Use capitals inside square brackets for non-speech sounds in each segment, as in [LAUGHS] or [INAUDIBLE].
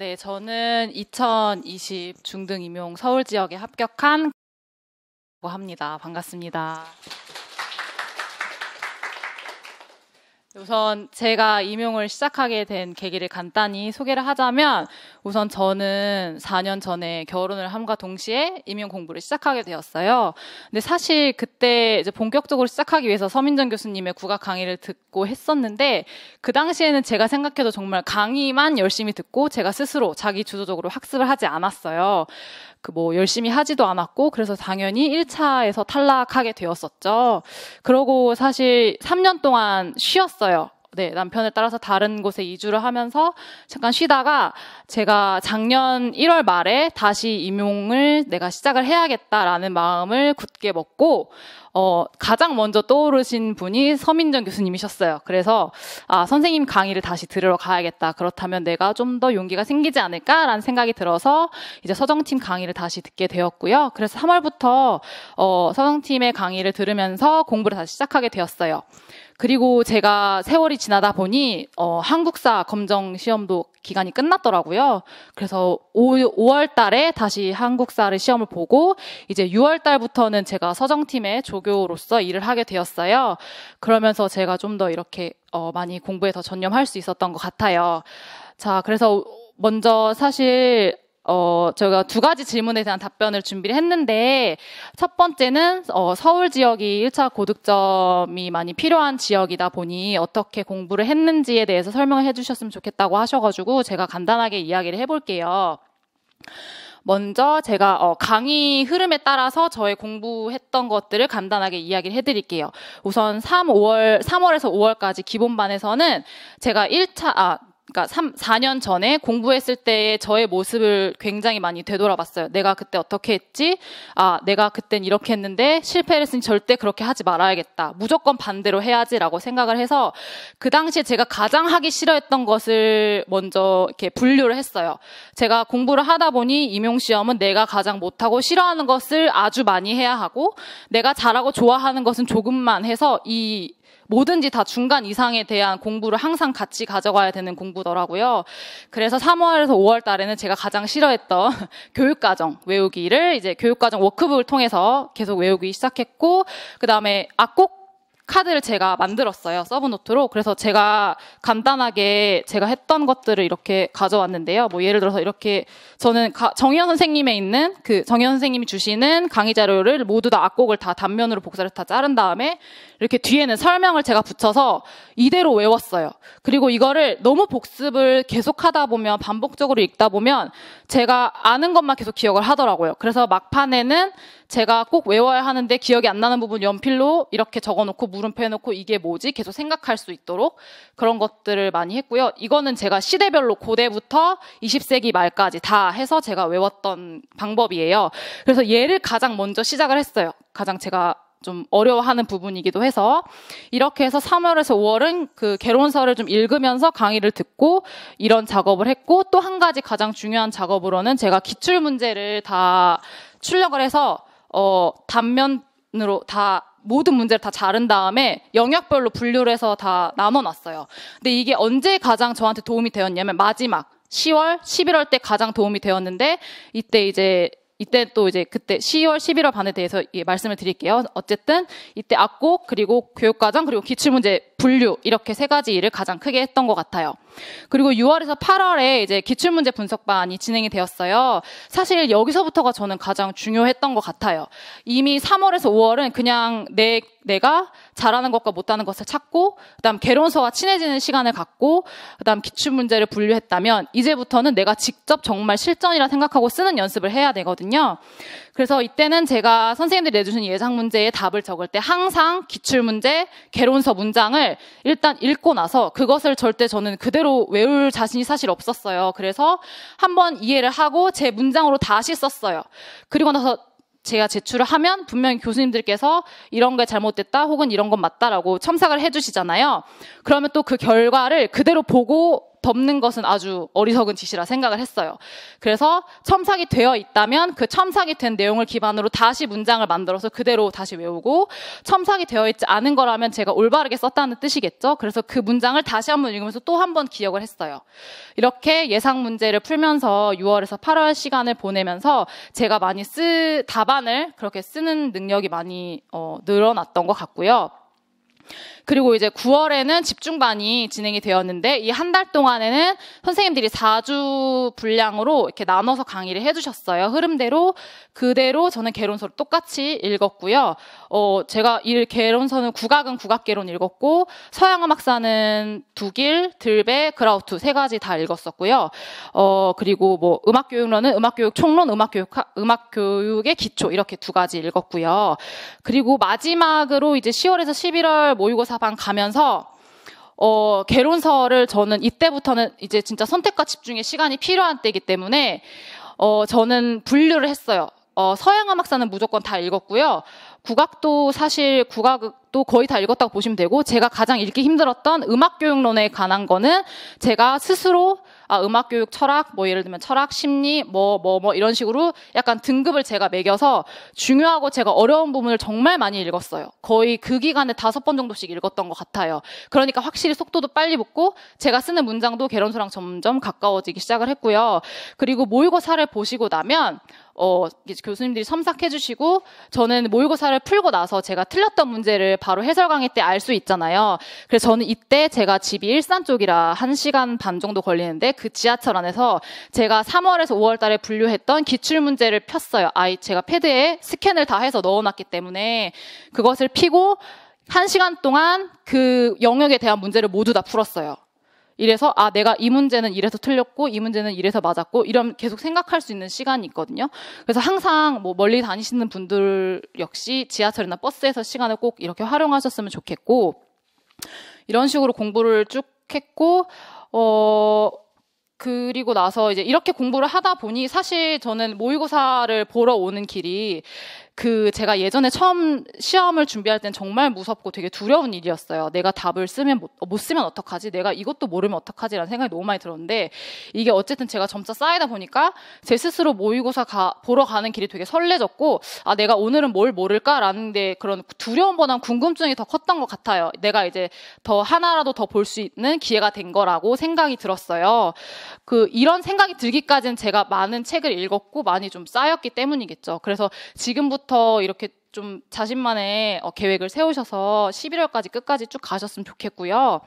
네, 저는 2020 중등 임용 서울 지역에 합격한 합니다. 반갑습니다. 우선 제가 임용을 시작하게 된 계기를 간단히 소개를 하자면 우선 저는 4년 전에 결혼을 함과 동시에 임용 공부를 시작하게 되었어요. 근데 사실 그때 이제 본격적으로 시작하기 위해서 서민정 교수님의 국악 강의를 듣고 했었는데 그 당시에는 제가 생각해도 정말 강의만 열심히 듣고 제가 스스로 자기 주도적으로 학습을 하지 않았어요. 그 뭐 열심히 하지도 않았고 그래서 당연히 1차에서 탈락하게 되었었죠. 그러고 사실 3년 동안 쉬었어요. 떠났어요. 네, 남편에 따라서 다른 곳에 이주를 하면서 잠깐 쉬다가 제가 작년 1월 말에 다시 임용을 내가 시작을 해야겠다라는 마음을 굳게 먹고 어, 가장 먼저 떠오르신 분이 서민정 교수님이셨어요. 그래서 아, 선생님 강의를 다시 들으러 가야겠다. 그렇다면 내가 좀 더 용기가 생기지 않을까라는 생각이 들어서 이제 서정팀 강의를 다시 듣게 되었고요. 그래서 3월부터 어, 서정팀의 강의를 들으면서 공부를 다시 시작하게 되었어요. 그리고 제가 세월이 지나다 보니 어, 한국사 검정 시험도 기간이 끝났더라고요. 그래서 5, 월 달에 다시 한국사를 시험을 보고 이제 6월 달부터는 제가 서정팀의 조교로서 일을 하게 되었어요. 그러면서 제가 좀 더 이렇게 어, 많이 공부에 더 전념할 수 있었던 것 같아요. 자, 그래서 먼저 사실 어, 저희가 두 가지 질문에 대한 답변을 준비를 했는데, 첫 번째는, 어, 서울 지역이 1차 고득점이 많이 필요한 지역이다 보니, 어떻게 공부를 했는지에 대해서 설명을 해주셨으면 좋겠다고 하셔가지고, 제가 간단하게 이야기를 해볼게요. 먼저 제가 어, 강의 흐름에 따라서 저의 공부했던 것들을 간단하게 이야기를 해드릴게요. 우선 3, 5월, 3월에서 5월까지 기본반에서는 제가 1차, 아, 그러니까 3, 4년 전에 공부했을 때의 저의 모습을 굉장히 많이 되돌아봤어요. 내가 그때 어떻게 했지? 아, 내가 그땐 이렇게 했는데 실패를 했으니 절대 그렇게 하지 말아야겠다. 무조건 반대로 해야지라고 생각을 해서 그 당시에 제가 가장 하기 싫어했던 것을 먼저 이렇게 분류를 했어요. 제가 공부를 하다 보니 임용시험은 내가 가장 못하고 싫어하는 것을 아주 많이 해야 하고 내가 잘하고 좋아하는 것은 조금만 해서 이 뭐든지 다 중간 이상에 대한 공부를 항상 같이 가져가야 되는 공부더라고요. 그래서 3월에서 5월 달에는 제가 가장 싫어했던 [LAUGHS] 교육과정 외우기를 이제 교육과정 워크북을 통해서 계속 외우기 시작했고, 그 다음에 악곡 아, 카드를 제가 만들었어요. 서브노트로. 그래서 제가 간단하게 제가 했던 것들을 이렇게 가져왔는데요. 뭐 예를 들어서 이렇게 저는 정현 선생님에 있는 그 정현 선생님이 주시는 강의 자료를 모두 다 악곡을 다 단면으로 복사를 다 자른 다음에 이렇게 뒤에는 설명을 제가 붙여서 이대로 외웠어요. 그리고 이거를 너무 복습을 계속 하다 보면 반복적으로 읽다 보면 제가 아는 것만 계속 기억을 하더라고요. 그래서 막판에는 제가 꼭 외워야 하는데 기억이 안 나는 부분 연필로 이렇게 적어놓고 물음표 해놓고 이게 뭐지 계속 생각할 수 있도록 그런 것들을 많이 했고요. 이거는 제가 시대별로 고대부터 20세기 말까지 다 해서 제가 외웠던 방법이에요. 그래서 얘를 가장 먼저 시작을 했어요. 가장 제가 좀 어려워하는 부분이기도 해서 이렇게 해서 3월에서 5월은 그 개론서를 좀 읽으면서 강의를 듣고 이런 작업을 했고 또 한 가지 가장 중요한 작업으로는 제가 기출 문제를 다 출력을 해서 어, 단면으로 다 모든 문제를 다 자른 다음에 영역별로 분류를 해서 다 나눠 놨어요. 근데 이게 언제 가장 저한테 도움이 되었냐면 마지막 10월, 11월 때 가장 도움이 되었는데 이때 이제 이때 또 이제 그때 10월, 11월 반에 대해서 예, 말씀을 드릴게요. 어쨌든 이때 악곡 그리고 교육과정 그리고 기출문제 분류 이렇게 세 가지 일을 가장 크게 했던 것 같아요. 그리고 6월에서 8월에 이제 기출문제 분석반이 진행이 되었어요. 사실 여기서부터가 저는 가장 중요했던 것 같아요. 이미 3월에서 5월은 그냥 내 내가 잘하는 것과 못하는 것을 찾고 그다음 개론서와 친해지는 시간을 갖고 그다음 기출 문제를 분류했다면 이제부터는 내가 직접 정말 실전이라 생각하고 쓰는 연습을 해야 되거든요. 그래서 이때는 제가 선생님들이 내주신 예상 문제의 답을 적을 때 항상 기출 문제, 개론서 문장을 일단 읽고 나서 그것을 절대 저는 그대로 외울 자신이 사실 없었어요. 그래서 한번 이해를 하고 제 문장으로 다시 썼어요. 그리고 나서 제가 제출을 하면 분명히 교수님들께서 이런 게 잘못됐다 혹은 이런 건 맞다라고 첨삭을 해주시잖아요. 그러면 또 그 결과를 그대로 보고 덮는 것은 아주 어리석은 짓이라 생각을 했어요. 그래서 첨삭이 되어 있다면 그 첨삭이 된 내용을 기반으로 다시 문장을 만들어서 그대로 다시 외우고 첨삭이 되어 있지 않은 거라면 제가 올바르게 썼다는 뜻이겠죠. 그래서 그 문장을 다시 한번 읽으면서 또 한 번 기억을 했어요. 이렇게 예상 문제를 풀면서 6월에서 8월 시간을 보내면서 제가 많이 쓰 답안을 그렇게 쓰는 능력이 많이 어, 늘어났던 것 같고요. 그리고 이제 9월에는 집중반이 진행이 되었는데 이 한 달 동안에는 선생님들이 4주 분량으로 이렇게 나눠서 강의를 해주셨어요. 흐름대로 그대로 저는 개론서를 똑같이 읽었고요. 어, 제가 이 개론서는 국악은 국악개론 읽었고 서양음악사는 두길, 들베 그라우트 세 가지 다 읽었었고요. 어, 그리고 뭐 음악교육론은 음악교육 총론, 음악교육 음악교육의 기초 이렇게 두 가지 읽었고요. 그리고 마지막으로 이제 10월에서 11월 모의고사 사방 가면서 어, 개론서를 저는 이때부터는 이제 진짜 선택과 집중의 시간이 필요한 때이기 때문에 어, 저는 분류를 했어요. 어, 서양음악사는 무조건 다 읽었고요. 국악도 사실 국악도 거의 다 읽었다고 보시면 되고 제가 가장 읽기 힘들었던 음악교육론에 관한 거는 제가 스스로 아, 음악 교육 철학 뭐 예를 들면 철학 심리 뭐 뭐, 뭐 이런 식으로 약간 등급을 제가 매겨서 중요하고 제가 어려운 부분을 정말 많이 읽었어요. 거의 그 기간에 다섯 번 정도씩 읽었던 것 같아요. 그러니까 확실히 속도도 빨리 붙고 제가 쓰는 문장도 개론수랑 점점 가까워지기 시작을 했고요. 그리고 모의고사를 보시고 나면 어, 교수님들이 첨삭해 주시고 저는 모의고사를 풀고 나서 제가 틀렸던 문제를 바로 해설 강의 때 알 수 있잖아요. 그래서 저는 이때 제가 집이 일산 쪽이라 1시간 반 정도 걸리는데 그 지하철 안에서 제가 3월에서 5월 달에 분류했던 기출 문제를 폈어요. 아이 제가 패드에 스캔을 다 해서 넣어 놨기 때문에 그것을 피고 1시간 동안 그 영역에 대한 문제를 모두 다 풀었어요. 이래서 아 내가 이 문제는 이래서 틀렸고 이 문제는 이래서 맞았고 이런 계속 생각할 수 있는 시간이 있거든요. 그래서 항상 뭐 멀리 다니시는 분들 역시 지하철이나 버스에서 시간을 꼭 이렇게 활용하셨으면 좋겠고 이런 식으로 공부를 쭉 했고 어 그리고 나서 이제 이렇게 공부를 하다 보니 사실 저는 모의고사를 보러 오는 길이 그 제가 예전에 처음 시험을 준비할 땐 정말 무섭고 되게 두려운 일이었어요. 내가 답을 쓰면 못, 어, 못 쓰면 어떡하지? 내가 이것도 모르면 어떡하지라는 생각이 너무 많이 들었는데 이게 어쨌든 제가 점차 쌓이다 보니까 제 스스로 모의고사 가, 보러 가는 길이 되게 설레졌고 아 내가 오늘은 뭘 모를까라는 데 그런 두려움보단 궁금증이 더 컸던 것 같아요. 내가 이제 더 하나라도 더 볼 수 있는 기회가 된 거라고 생각이 들었어요. 그 이런 생각이 들기까지는 제가 많은 책을 읽었고 많이 좀 쌓였기 때문이겠죠. 그래서 지금부터 1부터 이렇게 좀 자신만의 어, 계획을 세우셔서 11월까지 끝까지 쭉 가셨으면 좋겠고요.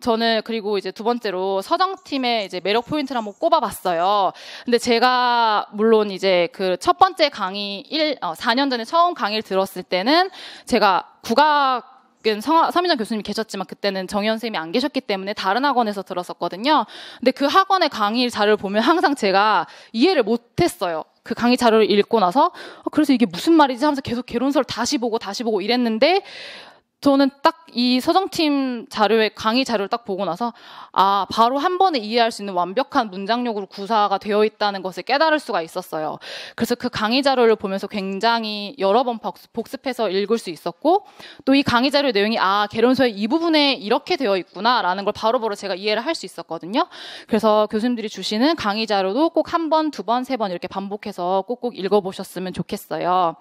저는 그리고 이제 두 번째로 서정팀의 이제 매력 포인트를 한번 꼽아봤어요. 근데 제가 물론 이제 그 첫 번째 강의 1, 어, 4년 전에 처음 강의를 들었을 때는 제가 국악 은 서민정 교수님이 계셨지만 그때는 정현 쌤이 안 계셨기 때문에 다른 학원에서 들었었거든요. 근데 그 학원의 강의 자료를 보면 항상 제가 이해를 못했어요. 그 강의 자료를 읽고 나서 어, 그래서 이게 무슨 말이지 하면서 계속 개론서를 다시 보고 다시 보고 이랬는데 저는 딱 이 서정팀 자료의 강의 자료를 딱 보고 나서 아 바로 한 번에 이해할 수 있는 완벽한 문장력으로 구사가 되어 있다는 것을 깨달을 수가 있었어요. 그래서 그 강의 자료를 보면서 굉장히 여러 번 복습해서 읽을 수 있었고 또 이 강의 자료 내용이 아 개론서의 이 부분에 이렇게 되어 있구나라는 걸 바로바로 바로 제가 이해를 할 수 있었거든요. 그래서 교수님들이 주시는 강의 자료도 꼭 한 번, 두 번, 세 번 이렇게 반복해서 꼭꼭 읽어보셨으면 좋겠어요.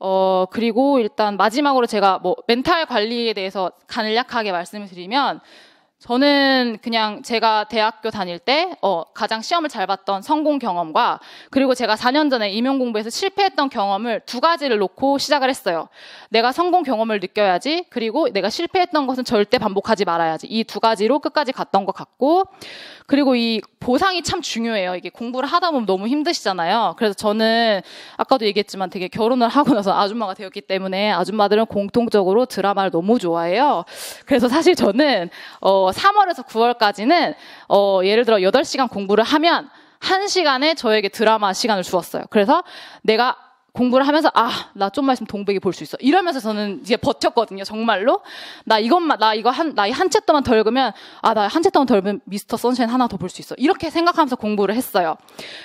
어, 그리고 일단 마지막으로 제가 뭐 멘탈 관리에 대해서 간략하게 말씀을 드리면 저는 그냥 제가 대학교 다닐 때 어, 가장 시험을 잘 봤던 성공 경험과 그리고 제가 4년 전에 임용 공부에서 실패했던 경험을 두 가지를 놓고 시작을 했어요. 내가 성공 경험을 느껴야지 그리고 내가 실패했던 것은 절대 반복하지 말아야지 이 두 가지로 끝까지 갔던 것 같고 그리고 이 보상이 참 중요해요. 이게 공부를 하다 보면 너무 힘드시잖아요. 그래서 저는 아까도 얘기했지만 되게 결혼을 하고 나서 아줌마가 되었기 때문에 아줌마들은 공통적으로 드라마를 너무 좋아해요. 그래서 사실 저는 어, 3월에서 9월까지는 어, 예를 들어 8시간 공부를 하면 1시간에 저에게 드라마 시간을 주었어요. 그래서 내가 공부를 하면서 아 나 좀만 있으면 동백이 볼 수 있어 이러면서 저는 이제 버텼거든요 정말로 나 이것만 나 이거 한 나이 한 챕터만 더 읽으면 아 나 한 챕터만 덜 읽으면 미스터 선샤인 하나 더 볼 수 있어 이렇게 생각하면서 공부를 했어요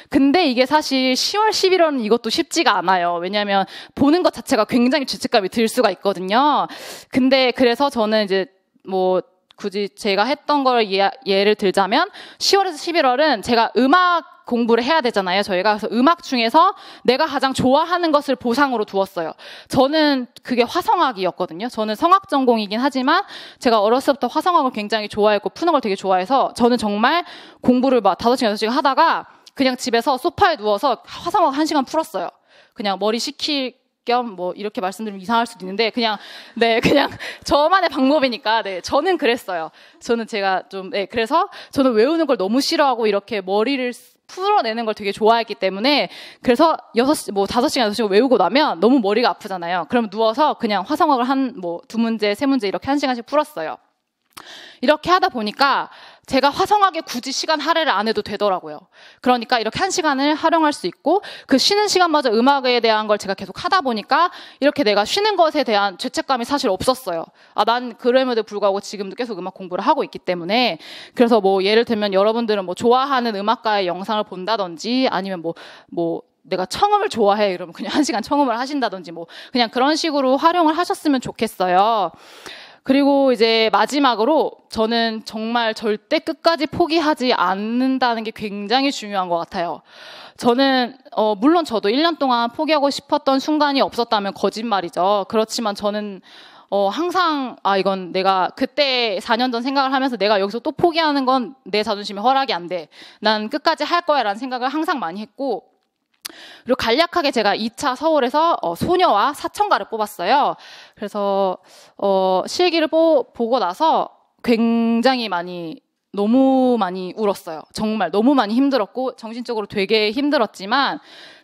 근데 이게 사실 10월 11월은 이것도 쉽지가 않아요 왜냐하면 보는 것 자체가 굉장히 죄책감이 들 수가 있거든요 근데 그래서 저는 이제 뭐 굳이 제가 했던 걸 예, 를 들자면 10월에서 11월은 제가 음악 공부를 해야 되잖아요. 저희가 그래서 음악 중에서 내가 가장 좋아하는 것을 보상으로 두었어요. 저는 그게 화성학이었거든요. 저는 성악 전공이긴 하지만 제가 어렸을 때부터 화성학을 굉장히 좋아했고 푸는 걸 되게 좋아해서 저는 정말 공부를 막 5시간, 6시간 하다가 그냥 집에서 소파에 누워서 화성학 1시간 풀었어요. 그냥 머리 식힐 겸뭐 이렇게 말씀드리면 이상할 수도 있는데 그냥 네 [LAUGHS] 그냥 저만의 방법이니까 네 저는 그랬어요. 저는 제가 좀네 그래서 저는 외우는 걸 너무 싫어하고 이렇게 머리를 풀어내는 걸 되게 좋아했기 때문에 그래서 6 시뭐 5 시간 6 시간 외우고 나면 너무 머리가 아프잖아요. 그럼 누워서 그냥 화성학을 한 뭐 두 문제 세 문제 이렇게 한 시간씩 풀었어요. 이렇게 하다 보니까 제가 화성하게 굳이 시간 할애를 안 해도 되더라고요. 그러니까 이렇게 한 시간을 활용할 수 있고 그 쉬는 시간마저 음악에 대한 걸 제가 계속 하다 보니까 이렇게 내가 쉬는 것에 대한 죄책감이 사실 없었어요. 아, 난 그럼에도 불구하고 지금도 계속 음악 공부를 하고 있기 때문에 그래서 뭐 예를 들면 여러분들은 뭐 좋아하는 음악가의 영상을 본다든지 아니면 뭐, 뭐 내가 청음을 좋아해 이러면 그냥 한 시간 청음을 하신다든지 뭐 그냥 그런 식으로 활용을 하셨으면 좋겠어요. 그리고 이제 마지막으로 저는 정말 절대 끝까지 포기하지 않는다는 게 굉장히 중요한 것 같아요. 저는, 어, 물론 저도 1년 동안 포기하고 싶었던 순간이 없었다면 거짓말이죠. 그렇지만 저는 어, 항상, 아, 이건 내가 그때 4년 전 생각을 하면서 내가 여기서 또 포기하는 건 내 자존심이 허락이 안 돼. 난 끝까지 할 거야 라는 생각을 항상 많이 했고, 그리고 간략하게 제가 2차 서울에서 어, 소녀와 사천가를 뽑았어요. 그래서 어, 실기를 보, 보고 나서 굉장히 많이 너무 많이 울었어요. 정말 너무 많이 힘들었고 정신적으로 되게 힘들었지만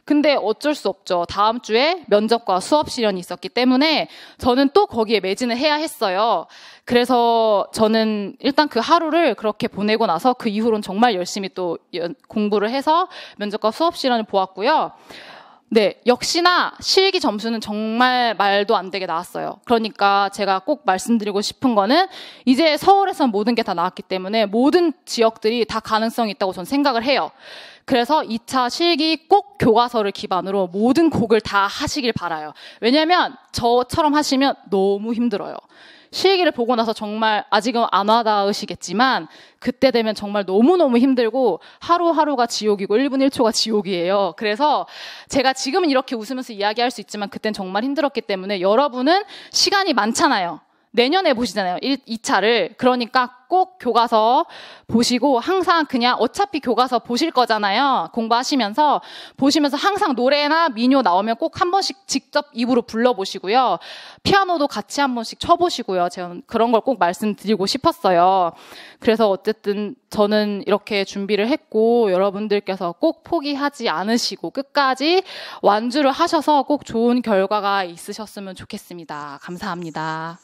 근데 어쩔 수 없죠. 다음 주에 면접과 수업 실현이 있었기 때문에 저는 또 거기에 매진을 해야 했어요. 그래서 저는 일단 그 하루를 그렇게 보내고 나서 그 이후로는 정말 열심히 또 공부를 해서 면접과 수업 실현을 보았고요. 네, 역시나 실기 점수는 정말 말도 안 되게 나왔어요. 그러니까 제가 꼭 말씀드리고 싶은 거는 이제 서울에서 모든 게 다 나왔기 때문에 모든 지역들이 다 가능성이 있다고 저는 생각을 해요. 그래서 2차 실기 꼭 교과서를 기반으로 모든 곡을 다 하시길 바라요. 왜냐면 저처럼 하시면 너무 힘들어요. 실기를 보고 나서 정말 아직은 안 와닿으시겠지만 그때 되면 정말 너무너무 힘들고 하루하루가 지옥이고 1분 1초가 지옥이에요. 그래서 제가 지금은 이렇게 웃으면서 이야기할 수 있지만 그땐 정말 힘들었기 때문에 여러분은 시간이 많잖아요. 내년에 보시잖아요. 1, 2차를. 그러니까 꼭 교과서 보시고 항상 그냥 어차피 교과서 보실 거잖아요. 공부하시면서 보시면서 항상 노래나 민요 나오면 꼭 한 번씩 직접 입으로 불러보시고요. 피아노도 같이 한 번씩 쳐보시고요. 제가 그런 걸 꼭 말씀드리고 싶었어요. 그래서 어쨌든 저는 이렇게 준비를 했고 여러분들께서 꼭 포기하지 않으시고 끝까지 완주를 하셔서 꼭 좋은 결과가 있으셨으면 좋겠습니다. 감사합니다.